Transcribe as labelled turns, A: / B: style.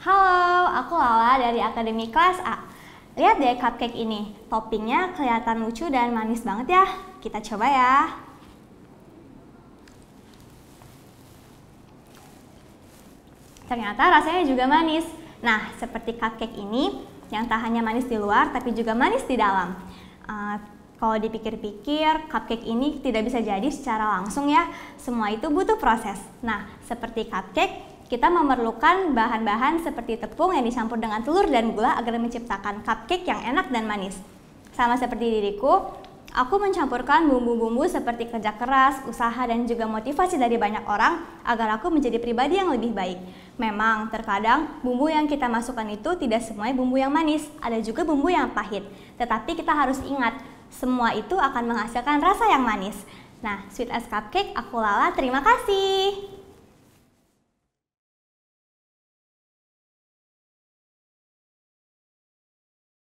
A: Halo, aku Lala dari Akademi Kelas A. Lihat deh cupcake ini, toppingnya kelihatan lucu dan manis banget ya. Kita coba ya. Ternyata rasanya juga manis. Nah, seperti cupcake ini, yang tak hanya manis di luar, tapi juga manis di dalam. Uh, kalau dipikir-pikir, cupcake ini tidak bisa jadi secara langsung ya. Semua itu butuh proses. Nah, seperti cupcake, kita memerlukan bahan-bahan seperti tepung yang dicampur dengan telur dan gula agar menciptakan cupcake yang enak dan manis. Sama seperti diriku, aku mencampurkan bumbu-bumbu seperti kerja keras, usaha, dan juga motivasi dari banyak orang agar aku menjadi pribadi yang lebih baik. Memang, terkadang bumbu yang kita masukkan itu tidak semuanya bumbu yang manis, ada juga bumbu yang pahit. Tetapi kita harus ingat, semua itu akan menghasilkan rasa yang manis. Nah, sweet as cupcake, aku Lala, terima kasih.